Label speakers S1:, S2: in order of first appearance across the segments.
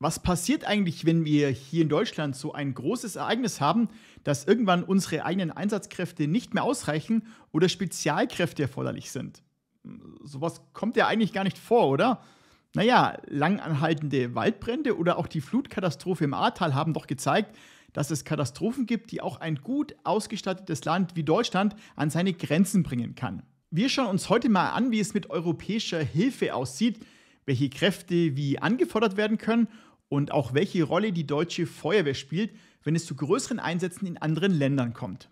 S1: was passiert eigentlich, wenn wir hier in Deutschland so ein großes Ereignis haben, dass irgendwann unsere eigenen Einsatzkräfte nicht mehr ausreichen oder Spezialkräfte erforderlich sind? Sowas kommt ja eigentlich gar nicht vor, oder? Naja, langanhaltende Waldbrände oder auch die Flutkatastrophe im Ahrtal haben doch gezeigt, dass es Katastrophen gibt, die auch ein gut ausgestattetes Land wie Deutschland an seine Grenzen bringen kann. Wir schauen uns heute mal an, wie es mit europäischer Hilfe aussieht, welche Kräfte wie angefordert werden können und auch welche Rolle die deutsche Feuerwehr spielt, wenn es zu größeren Einsätzen in anderen Ländern kommt.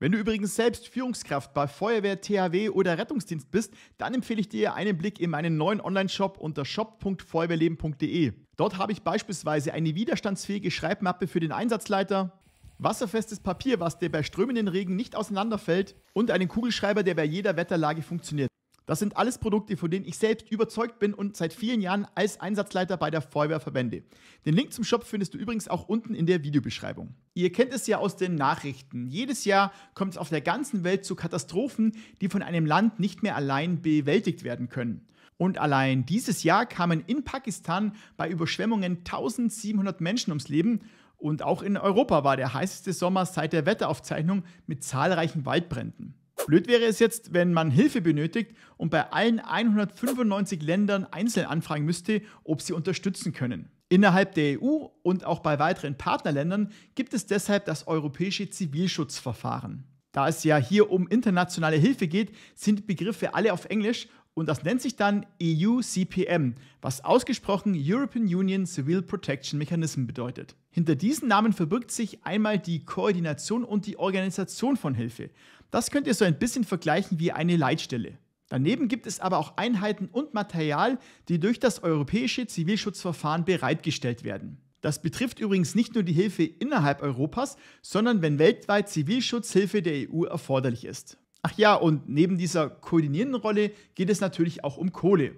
S1: Wenn du übrigens selbst Führungskraft bei Feuerwehr, THW oder Rettungsdienst bist, dann empfehle ich dir einen Blick in meinen neuen Online-Shop unter shop.feuerwehrleben.de. Dort habe ich beispielsweise eine widerstandsfähige Schreibmappe für den Einsatzleiter, wasserfestes Papier, was dir bei strömenden Regen nicht auseinanderfällt und einen Kugelschreiber, der bei jeder Wetterlage funktioniert. Das sind alles Produkte, von denen ich selbst überzeugt bin und seit vielen Jahren als Einsatzleiter bei der Feuerwehr verwende. Den Link zum Shop findest du übrigens auch unten in der Videobeschreibung. Ihr kennt es ja aus den Nachrichten. Jedes Jahr kommt es auf der ganzen Welt zu Katastrophen, die von einem Land nicht mehr allein bewältigt werden können. Und allein dieses Jahr kamen in Pakistan bei Überschwemmungen 1700 Menschen ums Leben und auch in Europa war der heißeste Sommer seit der Wetteraufzeichnung mit zahlreichen Waldbränden. Blöd wäre es jetzt, wenn man Hilfe benötigt und bei allen 195 Ländern einzeln anfragen müsste, ob sie unterstützen können. Innerhalb der EU und auch bei weiteren Partnerländern gibt es deshalb das europäische Zivilschutzverfahren. Da es ja hier um internationale Hilfe geht, sind Begriffe alle auf Englisch und das nennt sich dann EU-CPM, was ausgesprochen European Union Civil Protection Mechanism bedeutet. Hinter diesen Namen verbirgt sich einmal die Koordination und die Organisation von Hilfe. Das könnt ihr so ein bisschen vergleichen wie eine Leitstelle. Daneben gibt es aber auch Einheiten und Material, die durch das europäische Zivilschutzverfahren bereitgestellt werden. Das betrifft übrigens nicht nur die Hilfe innerhalb Europas, sondern wenn weltweit Zivilschutzhilfe der EU erforderlich ist. Ach ja, und neben dieser koordinierenden Rolle geht es natürlich auch um Kohle.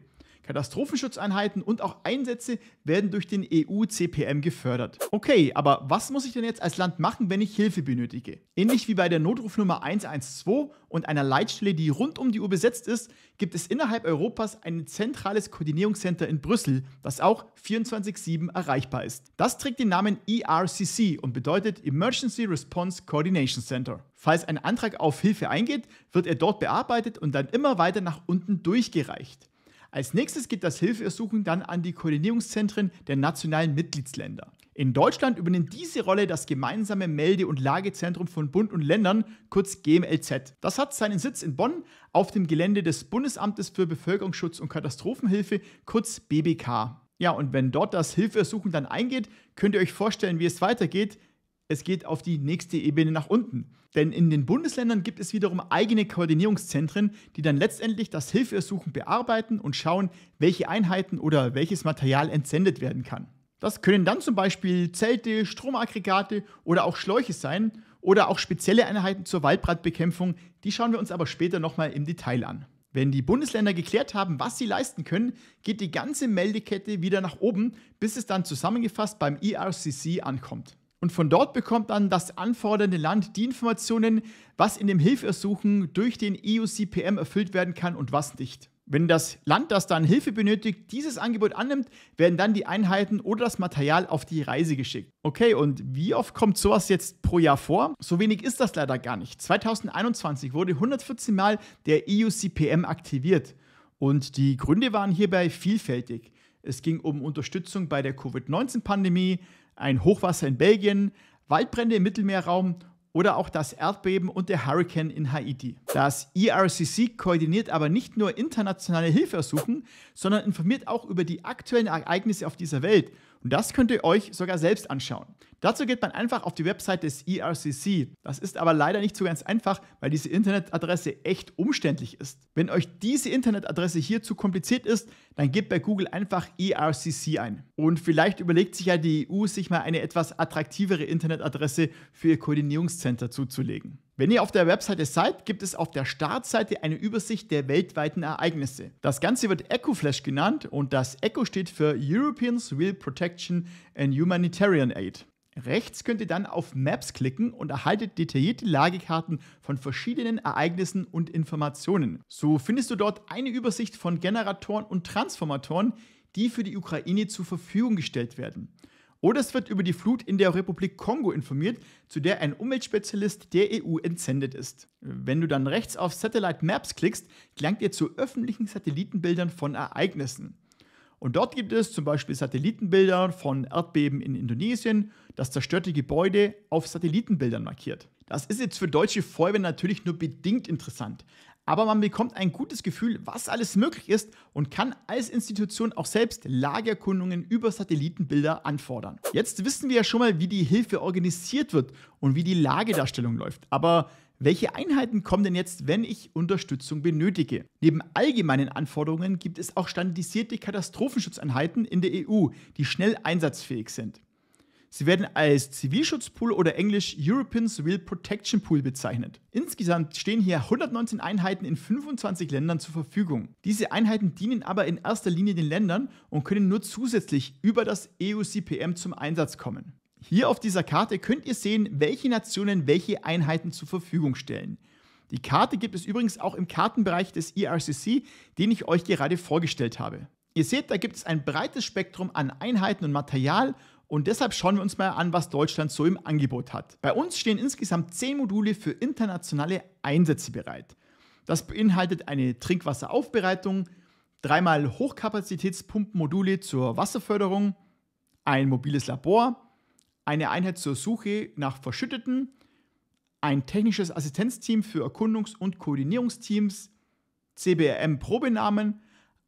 S1: Katastrophenschutzeinheiten und auch Einsätze werden durch den EU-CPM gefördert. Okay, aber was muss ich denn jetzt als Land machen, wenn ich Hilfe benötige? Ähnlich wie bei der Notrufnummer 112 und einer Leitstelle, die rund um die Uhr besetzt ist, gibt es innerhalb Europas ein zentrales Koordinierungscenter in Brüssel, das auch 24-7 erreichbar ist. Das trägt den Namen ERCC und bedeutet Emergency Response Coordination Center. Falls ein Antrag auf Hilfe eingeht, wird er dort bearbeitet und dann immer weiter nach unten durchgereicht. Als nächstes geht das Hilfeersuchen dann an die Koordinierungszentren der nationalen Mitgliedsländer. In Deutschland übernimmt diese Rolle das gemeinsame Melde- und Lagezentrum von Bund und Ländern, kurz GMLZ. Das hat seinen Sitz in Bonn auf dem Gelände des Bundesamtes für Bevölkerungsschutz und Katastrophenhilfe, kurz BBK. Ja, und wenn dort das Hilfeersuchen dann eingeht, könnt ihr euch vorstellen, wie es weitergeht es geht auf die nächste Ebene nach unten. Denn in den Bundesländern gibt es wiederum eigene Koordinierungszentren, die dann letztendlich das Hilfeersuchen bearbeiten und schauen, welche Einheiten oder welches Material entsendet werden kann. Das können dann zum Beispiel Zelte, Stromaggregate oder auch Schläuche sein oder auch spezielle Einheiten zur Waldbrandbekämpfung, die schauen wir uns aber später nochmal im Detail an. Wenn die Bundesländer geklärt haben, was sie leisten können, geht die ganze Meldekette wieder nach oben, bis es dann zusammengefasst beim ERCC ankommt und von dort bekommt dann das anfordernde Land die Informationen, was in dem Hilfeersuchen durch den EUCPM erfüllt werden kann und was nicht. Wenn das Land, das dann Hilfe benötigt, dieses Angebot annimmt, werden dann die Einheiten oder das Material auf die Reise geschickt. Okay, und wie oft kommt sowas jetzt pro Jahr vor? So wenig ist das leider gar nicht. 2021 wurde 114 Mal der EUCPM aktiviert. Und die Gründe waren hierbei vielfältig. Es ging um Unterstützung bei der Covid-19-Pandemie, ein Hochwasser in Belgien, Waldbrände im Mittelmeerraum oder auch das Erdbeben und der Hurricane in Haiti. Das IRCC e koordiniert aber nicht nur internationale Hilfeersuchen, sondern informiert auch über die aktuellen Ereignisse auf dieser Welt und das könnt ihr euch sogar selbst anschauen. Dazu geht man einfach auf die Website des ERCC. Das ist aber leider nicht so ganz einfach, weil diese Internetadresse echt umständlich ist. Wenn euch diese Internetadresse hier zu kompliziert ist, dann gebt bei Google einfach ERCC ein. Und vielleicht überlegt sich ja die EU, sich mal eine etwas attraktivere Internetadresse für ihr Koordinierungscenter zuzulegen. Wenn ihr auf der Webseite seid, gibt es auf der Startseite eine Übersicht der weltweiten Ereignisse. Das Ganze wird ECOFlash genannt und das Echo steht für European Civil Protection and Humanitarian Aid. Rechts könnt ihr dann auf Maps klicken und erhaltet detaillierte Lagekarten von verschiedenen Ereignissen und Informationen. So findest du dort eine Übersicht von Generatoren und Transformatoren, die für die Ukraine zur Verfügung gestellt werden. Oder es wird über die Flut in der Republik Kongo informiert, zu der ein Umweltspezialist der EU entsendet ist. Wenn du dann rechts auf Satellite Maps klickst, gelangt ihr zu öffentlichen Satellitenbildern von Ereignissen. Und dort gibt es zum Beispiel Satellitenbilder von Erdbeben in Indonesien, das zerstörte Gebäude auf Satellitenbildern markiert. Das ist jetzt für deutsche Feuerwehr natürlich nur bedingt interessant, aber man bekommt ein gutes Gefühl, was alles möglich ist und kann als Institution auch selbst Lagerkundungen über Satellitenbilder anfordern. Jetzt wissen wir ja schon mal, wie die Hilfe organisiert wird und wie die Lagedarstellung läuft, aber welche Einheiten kommen denn jetzt, wenn ich Unterstützung benötige? Neben allgemeinen Anforderungen gibt es auch standardisierte Katastrophenschutzeinheiten in der EU, die schnell einsatzfähig sind. Sie werden als Zivilschutzpool oder englisch European Civil Protection Pool bezeichnet. Insgesamt stehen hier 119 Einheiten in 25 Ländern zur Verfügung. Diese Einheiten dienen aber in erster Linie den Ländern und können nur zusätzlich über das EU-CPM zum Einsatz kommen. Hier auf dieser Karte könnt ihr sehen, welche Nationen welche Einheiten zur Verfügung stellen. Die Karte gibt es übrigens auch im Kartenbereich des ERCC, den ich euch gerade vorgestellt habe. Ihr seht, da gibt es ein breites Spektrum an Einheiten und Material und deshalb schauen wir uns mal an, was Deutschland so im Angebot hat. Bei uns stehen insgesamt 10 Module für internationale Einsätze bereit. Das beinhaltet eine Trinkwasseraufbereitung, dreimal Hochkapazitätspumpenmodule zur Wasserförderung, ein mobiles Labor, eine Einheit zur Suche nach Verschütteten, ein technisches Assistenzteam für Erkundungs- und Koordinierungsteams, CBRM-Probenamen,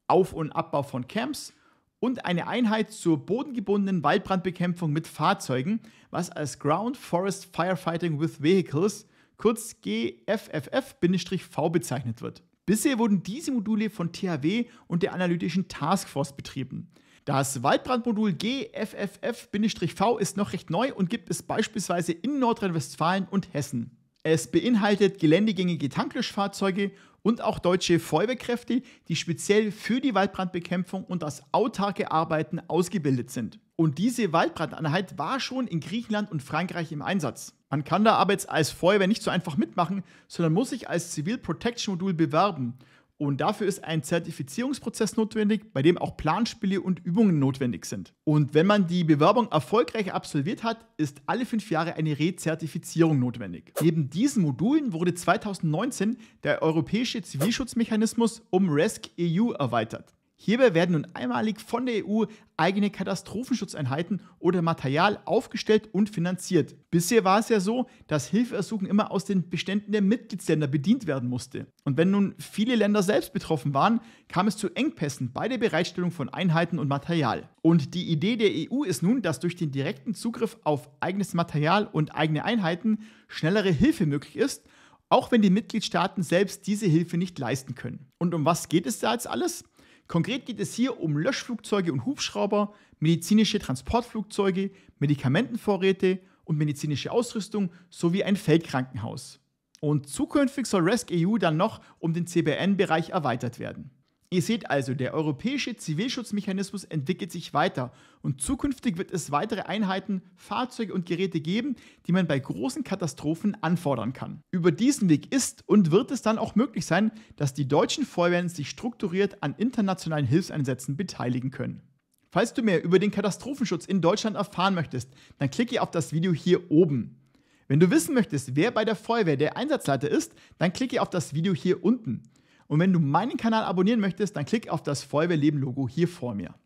S1: Auf- und Abbau von Camps und eine Einheit zur bodengebundenen Waldbrandbekämpfung mit Fahrzeugen, was als Ground Forest Firefighting with Vehicles, kurz GFFF-V bezeichnet wird. Bisher wurden diese Module von THW und der analytischen Taskforce betrieben. Das Waldbrandmodul GFFF-V ist noch recht neu und gibt es beispielsweise in Nordrhein-Westfalen und Hessen. Es beinhaltet geländegängige Tanklöschfahrzeuge, und auch deutsche Feuerwehrkräfte, die speziell für die Waldbrandbekämpfung und das autarke Arbeiten ausgebildet sind. Und diese Waldbrandeinheit war schon in Griechenland und Frankreich im Einsatz. Man kann da aber jetzt als Feuerwehr nicht so einfach mitmachen, sondern muss sich als Civil Protection Modul bewerben. Und dafür ist ein Zertifizierungsprozess notwendig, bei dem auch Planspiele und Übungen notwendig sind. Und wenn man die Bewerbung erfolgreich absolviert hat, ist alle fünf Jahre eine Rezertifizierung notwendig. Neben diesen Modulen wurde 2019 der europäische Zivilschutzmechanismus um RESC EU erweitert. Hierbei werden nun einmalig von der EU eigene Katastrophenschutzeinheiten oder Material aufgestellt und finanziert. Bisher war es ja so, dass Hilfeersuchen immer aus den Beständen der Mitgliedsländer bedient werden musste. Und wenn nun viele Länder selbst betroffen waren, kam es zu Engpässen bei der Bereitstellung von Einheiten und Material. Und die Idee der EU ist nun, dass durch den direkten Zugriff auf eigenes Material und eigene Einheiten schnellere Hilfe möglich ist, auch wenn die Mitgliedstaaten selbst diese Hilfe nicht leisten können. Und um was geht es da jetzt alles? Konkret geht es hier um Löschflugzeuge und Hubschrauber, medizinische Transportflugzeuge, Medikamentenvorräte und medizinische Ausrüstung sowie ein Feldkrankenhaus. Und zukünftig soll RESC-EU dann noch um den CBN-Bereich erweitert werden. Ihr seht also, der europäische Zivilschutzmechanismus entwickelt sich weiter und zukünftig wird es weitere Einheiten, Fahrzeuge und Geräte geben, die man bei großen Katastrophen anfordern kann. Über diesen Weg ist und wird es dann auch möglich sein, dass die deutschen Feuerwehren sich strukturiert an internationalen Hilfseinsätzen beteiligen können. Falls du mehr über den Katastrophenschutz in Deutschland erfahren möchtest, dann klicke auf das Video hier oben. Wenn du wissen möchtest, wer bei der Feuerwehr der Einsatzleiter ist, dann klicke auf das Video hier unten. Und wenn du meinen Kanal abonnieren möchtest, dann klick auf das Feuerwehrleben-Logo hier vor mir.